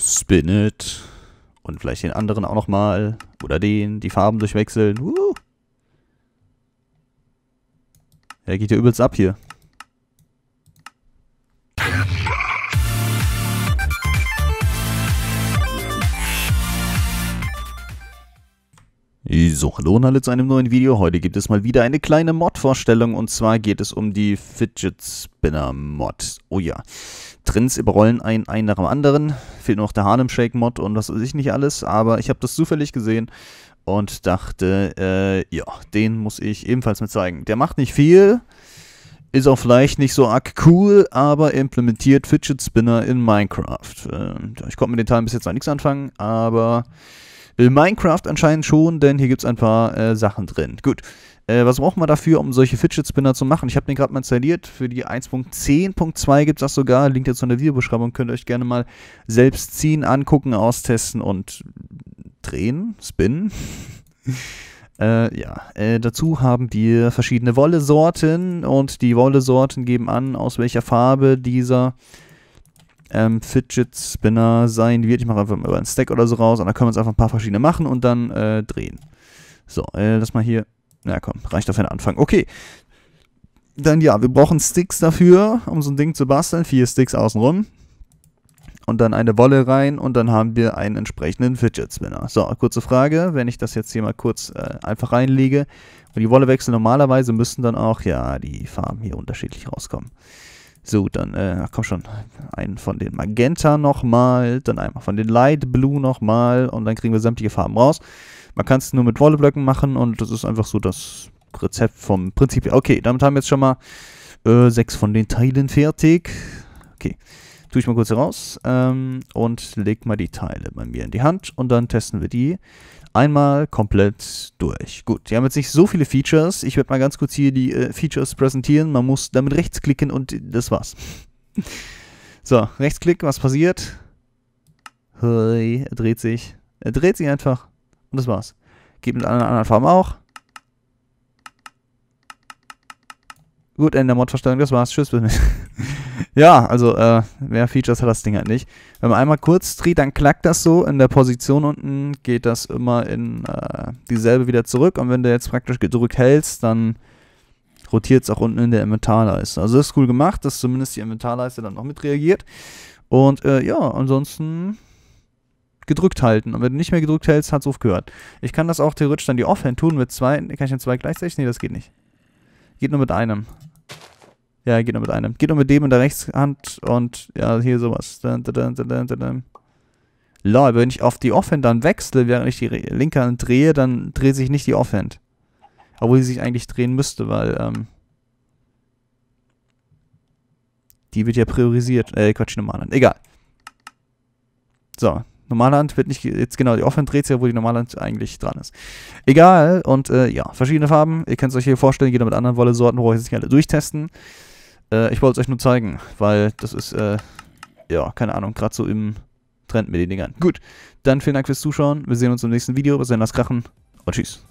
Spin it. Und vielleicht den anderen auch nochmal. Oder den, die Farben durchwechseln. Uh. Er geht ja übelst ab hier. So, hallo und hallo zu einem neuen Video. Heute gibt es mal wieder eine kleine Mod-Vorstellung und zwar geht es um die Fidget Spinner Mod. Oh ja, Trends überrollen einen einen nach dem anderen fehlt nur noch der Harlem Shake Mod und was weiß ich nicht alles, aber ich habe das zufällig gesehen und dachte, äh, ja, den muss ich ebenfalls mit zeigen. Der macht nicht viel, ist auch vielleicht nicht so arg cool, aber implementiert Fidget Spinner in Minecraft. Äh, ich konnte mit den Teilen bis jetzt noch nichts anfangen, aber Minecraft anscheinend schon, denn hier gibt es ein paar äh, Sachen drin. Gut. Äh, was braucht man dafür, um solche Fidget Spinner zu machen? Ich habe den gerade mal installiert. Für die 1.10.2 gibt es das sogar. Link dazu in der Videobeschreibung. Könnt ihr euch gerne mal selbst ziehen, angucken, austesten und drehen, spinnen. Äh, ja, äh, dazu haben wir verschiedene Wollesorten und die Wollesorten geben an, aus welcher Farbe dieser ähm, Fidget Spinner sein wird. Ich mache einfach mal über einen Stack oder so raus und dann können wir uns einfach ein paar verschiedene machen und dann äh, drehen. So, äh, das mal hier. Na komm, reicht auf einen Anfang. Okay. Dann ja, wir brauchen Sticks dafür, um so ein Ding zu basteln. Vier Sticks außenrum. Und dann eine Wolle rein und dann haben wir einen entsprechenden Fidget Spinner. So, kurze Frage, wenn ich das jetzt hier mal kurz äh, einfach reinlege und die Wolle wechsle, normalerweise müssten dann auch, ja, die Farben hier unterschiedlich rauskommen. So, dann, äh, komm schon, einen von den Magenta nochmal, dann einmal von den Light Blue nochmal und dann kriegen wir sämtliche Farben raus. Man kann es nur mit Wolleblöcken machen und das ist einfach so das Rezept vom Prinzip. Okay, damit haben wir jetzt schon mal äh, sechs von den Teilen fertig. Okay tue ich mal kurz raus ähm, und leg mal die Teile bei mir in die Hand und dann testen wir die einmal komplett durch. Gut, die haben jetzt nicht so viele Features. Ich werde mal ganz kurz hier die äh, Features präsentieren. Man muss damit rechtsklicken und das war's. so, rechtsklick, was passiert? Hui, er dreht sich. Er dreht sich einfach und das war's. Geht mit einer anderen Farben auch. Gut, Ende der Modverstellung, das war's. Tschüss, bis ja, also äh, mehr Features hat das Ding halt nicht. Wenn man einmal kurz dreht, dann klackt das so. In der Position unten geht das immer in äh, dieselbe wieder zurück. Und wenn du jetzt praktisch gedrückt hältst, dann rotiert es auch unten in der Inventarleiste. Also das ist cool gemacht, dass zumindest die Inventarleiste dann noch mit reagiert. Und äh, ja, ansonsten gedrückt halten. Und wenn du nicht mehr gedrückt hältst, hat hat's aufgehört. Ich kann das auch theoretisch dann die Offhand tun mit zwei. Kann ich dann zwei gleichzeitig? Nee, das geht nicht. Geht nur mit einem. Ja, geht nur mit einem. Geht nur mit dem in der Rechtshand und ja, hier sowas. Dun, dun, dun, Lol, wenn ich auf die Offhand dann wechsle, während ich die linke Hand drehe, dann dreht sich nicht die Offhand. Obwohl sie sich eigentlich drehen müsste, weil, ähm, die wird ja priorisiert. Äh, Quatsch, normale Hand. Egal. So, Normalhand wird nicht, jetzt genau, die Offhand dreht sich ja, wo die Normalhand eigentlich dran ist. Egal, und äh, ja, verschiedene Farben. Ihr könnt es euch hier vorstellen, jeder mit anderen Wolle-Sorten, wo ich jetzt nicht alle durchtesten. Äh, ich wollte es euch nur zeigen, weil das ist, äh, ja, keine Ahnung, gerade so im Trend mit den Dingern. Gut, dann vielen Dank fürs Zuschauen. Wir sehen uns im nächsten Video. Bis dann, lasst krachen und tschüss.